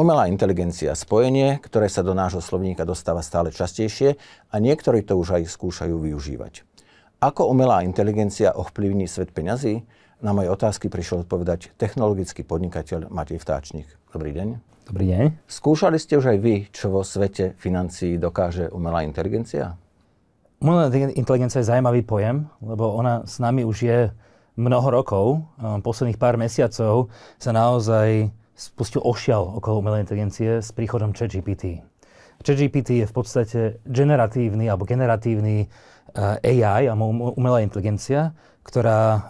Umelá inteligencia, spojenie, ktoré sa do nášho slovníka dostáva stále častejšie a niektorí to už aj skúšajú využívať. Ako umelá inteligencia ovplyvní svet peňazí? Na moje otázky prišiel odpovedať technologický podnikateľ Matej Vtáčnik. Dobrý deň. Dobrý deň. Skúšali ste už aj vy, čo vo svete financií dokáže umelá inteligencia? Umelá inteligencia je zaujímavý pojem, lebo ona s nami už je mnoho rokov. Posledných pár mesiacov sa naozaj spustil ošial okolo umelej inteligencie s príchodom ChatGPT. ChatGPT je v podstate generatívny alebo generatívny eh, AI, alebo um-, umelá inteligencia, ktorá eh,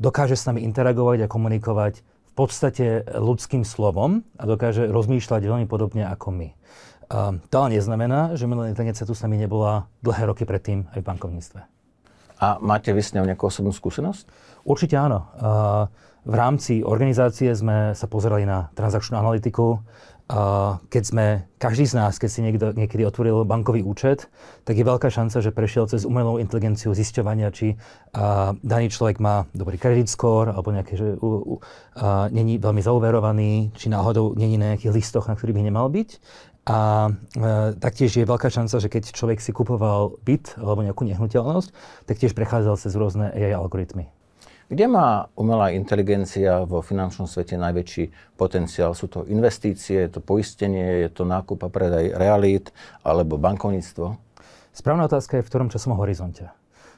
dokáže s nami interagovať a komunikovať v podstate ľudským slovom a dokáže rozmýšľať veľmi podobne ako my. Eh, to ale neznamená, že umelá inteligencia tu s nami nebola dlhé roky predtým aj v bankovníctve. A máte vy s ňou nejakú osobnú skúsenosť? Určite áno. Uh, v rámci organizácie sme sa pozerali na transakčnú analytiku. Keď sme, každý z nás, keď si niekto, niekedy otvoril bankový účet, tak je veľká šanca, že prešiel cez umelú inteligenciu zisťovania, či daný človek má dobrý kredit score, alebo nejaké, že u, u, a, není veľmi zauverovaný, či náhodou není na nejakých listoch, na ktorých by nemal byť. A e, taktiež je veľká šanca, že keď človek si kupoval byt alebo nejakú nehnuteľnosť, tak tiež prechádzal cez rôzne AI algoritmy. Kde má umelá inteligencia vo finančnom svete najväčší potenciál? Sú to investície, je to poistenie, je to nákup a predaj realít alebo bankovníctvo? Správna otázka je v ktorom časom horizonte.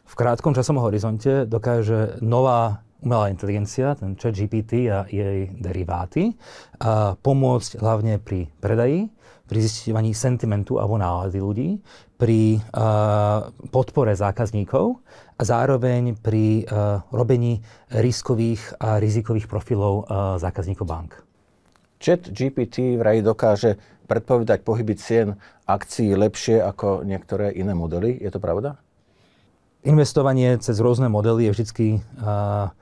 V krátkom časom horizonte dokáže nová umelá inteligencia, ten chat GPT a jej deriváty, a pomôcť hlavne pri predaji, pri zisťovaní sentimentu alebo nálady ľudí, pri uh, podpore zákazníkov a zároveň pri uh, robení riskových a rizikových profilov uh, zákazníkov bank. Chat GPT vraj dokáže predpovedať pohyby cien akcií lepšie ako niektoré iné modely. Je to pravda? Investovanie cez rôzne modely je vždy uh,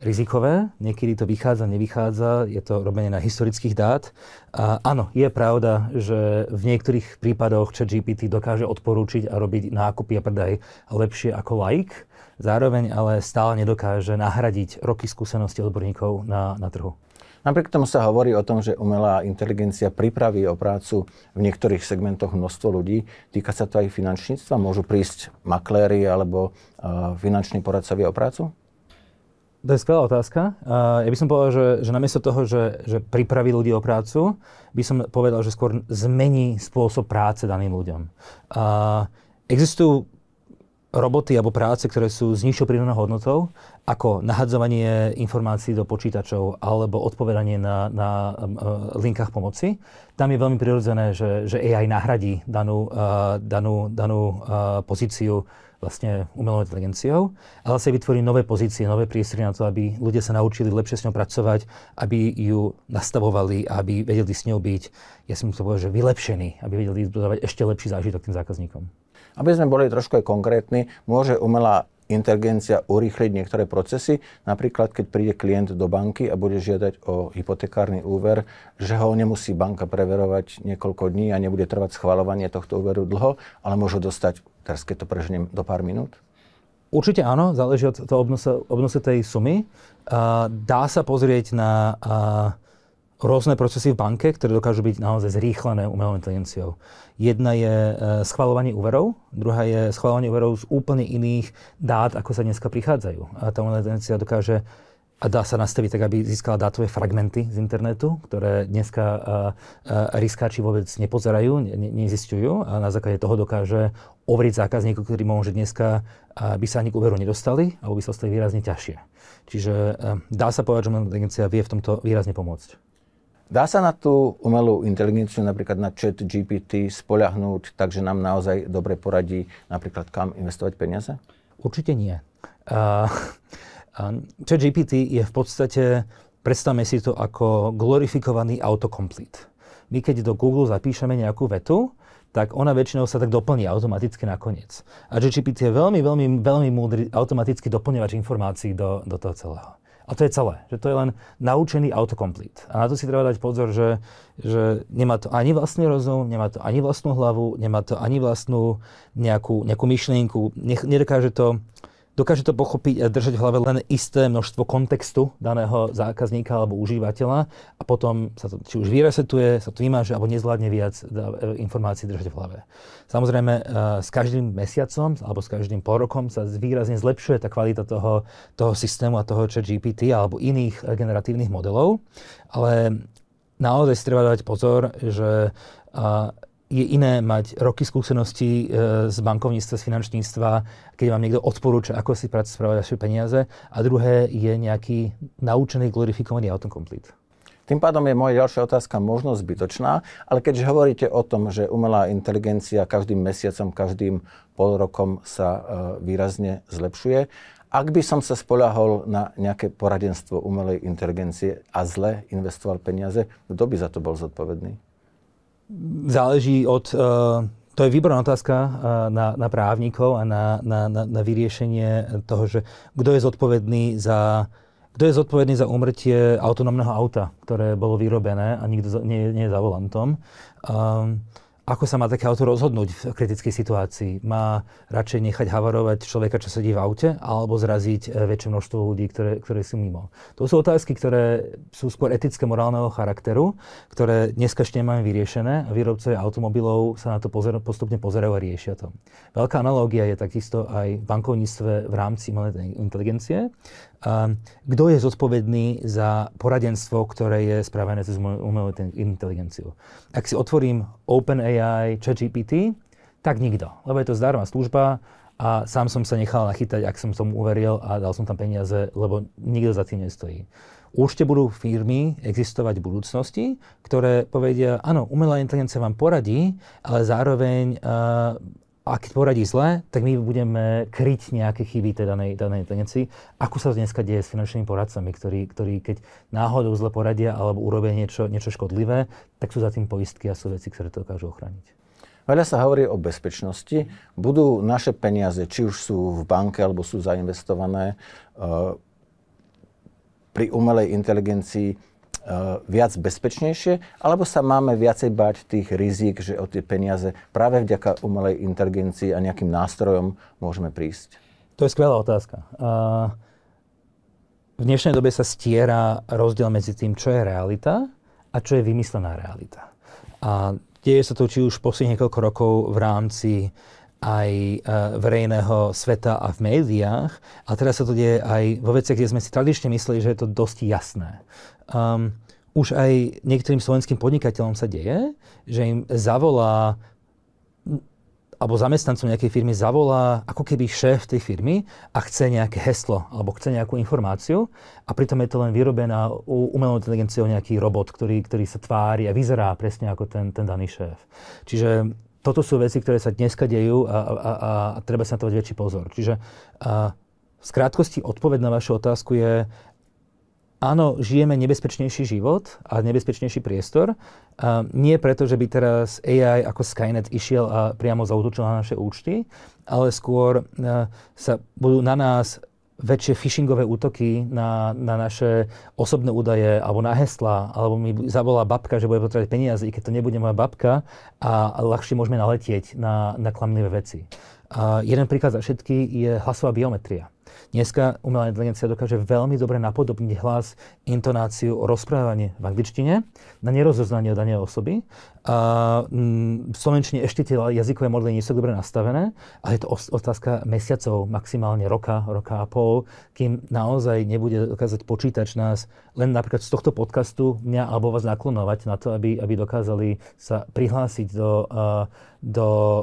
rizikové, niekedy to vychádza, nevychádza, je to robenie na historických dát. A áno, je pravda, že v niektorých prípadoch ChatGPT dokáže odporúčiť a robiť nákupy a predaj lepšie ako like, zároveň ale stále nedokáže nahradiť roky skúsenosti odborníkov na, na trhu. Napriek tomu sa hovorí o tom, že umelá inteligencia pripraví o prácu v niektorých segmentoch množstvo ľudí. Týka sa to aj finančníctva? Môžu prísť makléri alebo uh, finanční poradcovia o prácu? To je skvelá otázka. Uh, ja by som povedal, že, že namiesto toho, že, že pripraví ľudí o prácu, by som povedal, že skôr zmení spôsob práce daným ľuďom. Uh, existujú roboty alebo práce, ktoré sú s nižšou prírodnou hodnotou, ako nahadzovanie informácií do počítačov alebo odpovedanie na, na um, uh, linkách pomoci. Tam je veľmi prirodzené, že, že AI nahradí danú, uh, danú, danú uh, pozíciu vlastne umelou inteligenciou, ale sa vytvorí nové pozície, nové prístroje na to, aby ľudia sa naučili lepšie s ňou pracovať, aby ju nastavovali, aby vedeli s ňou byť, ja si musím že vylepšení, aby vedeli dodávať ešte lepší zážitok tým zákazníkom. Aby sme boli trošku aj konkrétni, môže umelá inteligencia urýchliť niektoré procesy. Napríklad, keď príde klient do banky a bude žiadať o hypotekárny úver, že ho nemusí banka preverovať niekoľko dní a nebude trvať schvalovanie tohto úveru dlho, ale môžu dostať Teraz keď to preženiem do pár minút? Určite áno, záleží od toho obnose, obnose tej sumy. Uh, dá sa pozrieť na uh, rôzne procesy v banke, ktoré dokážu byť naozaj zrýchlené umelou inteligenciou. Jedna je e, schvalovanie úverov, druhá je schvalovanie úverov z úplne iných dát, ako sa dneska prichádzajú. A tá umelá inteligencia dokáže a dá sa nastaviť tak, aby získala dátové fragmenty z internetu, ktoré dneska a, riskáči vôbec nepozerajú, ne, nezistujú a na základe toho dokáže overiť zákazníkov, ktorí môže dneska by sa ani k úveru nedostali alebo by sa dostali výrazne ťažšie. Čiže dá sa povedať, že umelá inteligencia vie v tomto výrazne pomôcť. Dá sa na tú umelú inteligenciu, napríklad na chat GPT, spoľahnúť, takže nám naozaj dobre poradí napríklad, kam investovať peniaze? Určite nie. Uh, ChatGPT je v podstate, predstavme si to ako glorifikovaný autocomplete. My keď do Google zapíšeme nejakú vetu, tak ona väčšinou sa tak doplní automaticky nakoniec. A GPT je veľmi, veľmi, veľmi múdry automaticky doplňovač informácií do, do toho celého. A to je celé. Že to je len naučený autocomplete. A na to si treba dať pozor, že, že nemá to ani vlastný rozum, nemá to ani vlastnú hlavu, nemá to ani vlastnú nejakú, nejakú myšlienku, nech, nedokáže to Dokáže to pochopiť a držať v hlave len isté množstvo kontextu daného zákazníka alebo užívateľa a potom sa to či už vyresetuje, sa to vymáže alebo nezvládne viac e, informácií držať v hlave. Samozrejme, e, s každým mesiacom alebo s každým porokom sa výrazne zlepšuje tá kvalita toho, toho systému a toho chat GPT alebo iných e, generatívnych modelov, ale naozaj si treba dávať pozor, že je iné mať roky skúseností e, z bankovníctva, z finančníctva, keď vám niekto odporúča, ako si práci spravovať vaše peniaze. A druhé je nejaký naučený, glorifikovaný autocomplete. Tým pádom je moja ďalšia otázka možno zbytočná, ale keďže hovoríte o tom, že umelá inteligencia každým mesiacom, každým pol rokom sa e, výrazne zlepšuje, ak by som sa spolahol na nejaké poradenstvo umelej inteligencie a zle investoval peniaze, kto by za to bol zodpovedný? záleží od... E, to je výborná otázka e, na, na právnikov a na, na, na, na vyriešenie toho, že kto je zodpovedný za kto je zodpovedný za umrtie autonómneho auta, ktoré bolo vyrobené a nikto nie, nie je za volantom. Um, ako sa má také auto rozhodnúť v kritickej situácii? Má radšej nechať havarovať človeka, čo sedí v aute, alebo zraziť eh, väčšie množstvo ľudí, ktoré, ktoré sú mimo? To sú otázky, ktoré sú skôr etické morálneho charakteru, ktoré dneska ešte nemáme vyriešené a výrobcovia automobilov sa na to pozer- postupne pozerajú a riešia to. Veľká analogia je takisto aj v bankovníctve v rámci umelej inteligencie kto je zodpovedný za poradenstvo, ktoré je spravené cez umelú inteligenciu. Ak si otvorím OpenAI, ChatGPT, tak nikto, lebo je to zdarma služba a sám som sa nechal nachytať, ak som tomu uveril a dal som tam peniaze, lebo nikto za tým nestojí. Určite budú firmy existovať v budúcnosti, ktoré povedia, áno, umelá inteligencia vám poradí, ale zároveň uh, a keď poradí zle, tak my budeme kryť nejaké chyby tej danej, danej tendenci. Ako sa to dneska deje s finančnými poradcami, ktorí, ktorí keď náhodou zle poradia alebo urobia niečo, niečo škodlivé, tak sú za tým poistky a sú veci, ktoré to dokážu ochrániť. Veľa sa hovorí o bezpečnosti. Budú naše peniaze, či už sú v banke alebo sú zainvestované, eh, pri umelej inteligencii Eh, viac bezpečnejšie, alebo sa máme viacej bať tých rizik, že o tie peniaze práve vďaka umelej inteligencii a nejakým nástrojom môžeme prísť? To je skvelá otázka. Eh, v dnešnej dobe sa stiera rozdiel medzi tým, čo je realita a čo je vymyslená realita. A deje sa to či už posledných niekoľko rokov v rámci aj eh, verejného sveta a v médiách. A teraz sa to deje aj vo veciach, kde sme si tradične mysleli, že je to dosť jasné um, už aj niektorým slovenským podnikateľom sa deje, že im zavolá alebo zamestnancom nejakej firmy zavolá ako keby šéf tej firmy a chce nejaké heslo alebo chce nejakú informáciu a pritom je to len vyrobená umelou inteligenciou nejaký robot, ktorý, ktorý sa tvári a vyzerá presne ako ten, ten daný šéf. Čiže toto sú veci, ktoré sa dneska dejú a, a, a, a treba sa na to dať väčší pozor. Čiže a, v skrátkosti odpoveď na vašu otázku je, áno, žijeme nebezpečnejší život a nebezpečnejší priestor. Uh, nie preto, že by teraz AI ako Skynet išiel a priamo zautočil na naše účty, ale skôr e, sa budú na nás väčšie phishingové útoky na, na naše osobné údaje alebo na hesla, alebo mi zavolá babka, že bude potrebovať peniaze, i keď to nebude moja babka a ľahšie môžeme naletieť na, na klamlivé veci. A jeden príklad za všetky je hlasová biometria. Dneska umelá inteligencia dokáže veľmi dobre napodobniť hlas, intonáciu, rozprávanie v angličtine na nerozoznanie danej osoby. A, mm, v slovenčine ešte tie jazykové modely nie sú dobre nastavené, ale je to otázka mesiacov, maximálne roka, roka a pol, kým naozaj nebude dokázať počítač nás len napríklad z tohto podcastu mňa alebo vás naklonovať na to, aby, aby dokázali sa prihlásiť do, uh, do uh,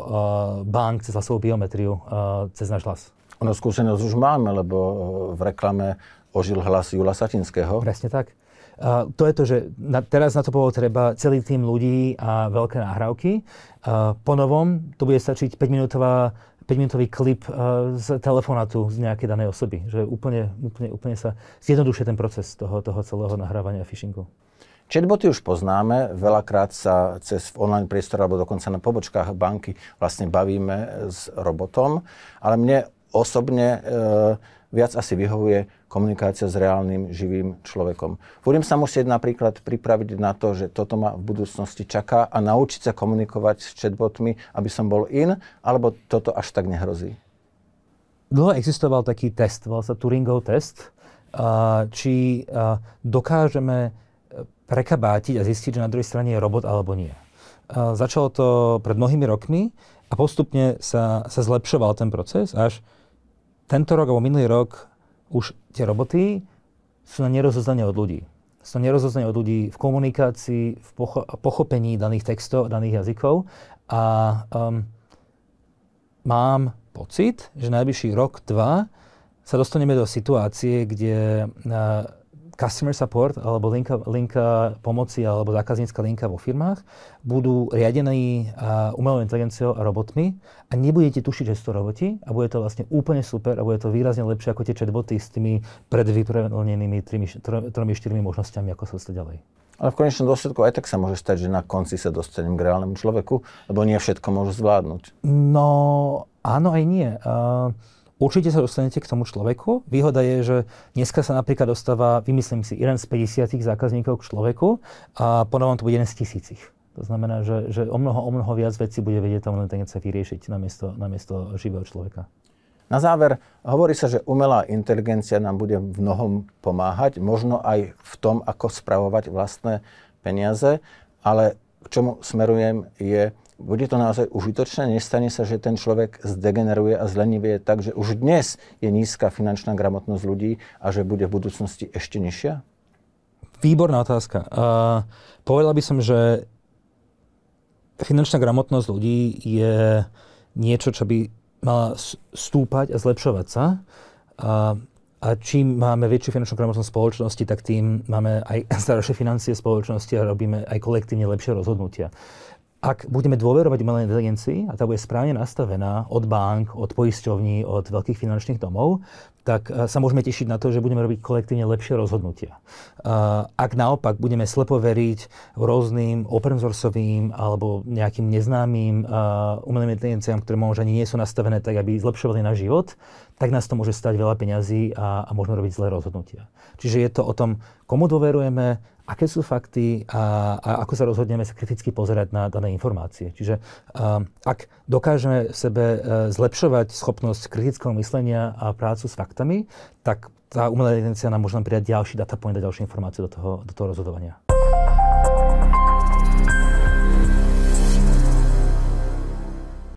bank cez hlasovú biometriu, uh, cez náš hlas. Ono skúsenosť už máme, lebo e, v reklame ožil hlas Jula Satinského. Presne tak. Uh, to je to, že na, teraz na to bolo treba celý tým ľudí a veľké nahrávky. Uh, po novom to bude stačiť 5-minútová 5-minútový klip uh, z telefonátu z nejakej danej osoby. Že úplne, úplne, úplne sa zjednodušuje ten proces toho, toho celého nahrávania a phishingu. Chatboty už poznáme, veľakrát sa cez online priestor alebo dokonca na pobočkách banky vlastne bavíme s robotom, ale mne osobne e, viac asi vyhovuje komunikácia s reálnym, živým človekom. Budem sa musieť napríklad pripraviť na to, že toto ma v budúcnosti čaká a naučiť sa komunikovať s chatbotmi, aby som bol in, alebo toto až tak nehrozí. Dlho existoval taký test, volal sa Turingov test, či dokážeme e, prekabátiť a zistiť, že na druhej strane je robot alebo nie. Začalo to pred mnohými rokmi a postupne sa, sa zlepšoval ten proces, až tento rok alebo minulý rok už tie roboty sú na nerozoznanie od ľudí. Sú na nerozoznanie od ľudí v komunikácii, v pocho- pochopení daných textov, daných jazykov. A um, mám pocit, že najbližší rok, dva sa dostaneme do situácie, kde uh, customer support alebo linka, linka pomoci alebo zákaznícka linka vo firmách budú riadení uh, umelou inteligenciou a robotmi a nebudete tušiť, že sú to roboti a bude to vlastne úplne super a bude to výrazne lepšie ako tie chatboty s tými predvyprevenenými tromi, štyrmi možnosťami, ako sa ďalej. Ale v konečnom dôsledku aj tak sa môže stať, že na konci sa dostanem k reálnemu človeku, lebo nie všetko môžu zvládnuť. No áno aj nie. Uh, určite sa dostanete k tomu človeku. Výhoda je, že dneska sa napríklad dostáva, vymyslím si, jeden z 50 zákazníkov k človeku a ponovom to bude jeden z tisícich. To znamená, že, že o, mnoho, o mnoho viac vecí bude vedieť len ten sa vyriešiť namiesto, namiesto živého človeka. Na záver, hovorí sa, že umelá inteligencia nám bude v mnohom pomáhať, možno aj v tom, ako spravovať vlastné peniaze, ale k čomu smerujem je, bude to naozaj užitočné, nestane sa, že ten človek zdegeneruje a zlenivie tak, že už dnes je nízka finančná gramotnosť ľudí a že bude v budúcnosti ešte nižšia? Výborná otázka. Uh, povedal by som, že finančná gramotnosť ľudí je niečo, čo by mala stúpať a zlepšovať sa. Uh, a čím máme väčšiu finančnú gramotnosť spoločnosti, tak tým máme aj staršie financie spoločnosti a robíme aj kolektívne lepšie rozhodnutia ak budeme dôverovať umelej inteligencii a tá bude správne nastavená od bank, od poisťovní, od veľkých finančných domov, tak eh, sa môžeme tešiť na to, že budeme robiť kolektívne lepšie rozhodnutia. Eh, ak naopak budeme slepo veriť rôznym open sourceovým alebo nejakým neznámym eh, umelým inteligenciám, ktoré možno ani nie sú nastavené tak, aby zlepšovali náš život, tak nás to môže stať veľa peňazí a, a môžeme robiť zlé rozhodnutia. Čiže je to o tom, komu dôverujeme, aké sú fakty a, a ako sa rozhodneme sa kriticky pozerať na dané informácie. Čiže um, ak dokážeme v sebe zlepšovať schopnosť kritického myslenia a prácu s faktami, faktami, tak tá umelá inteligencia nám môže nám pridať ďalší data point a ďalšie informácie do toho, do toho rozhodovania.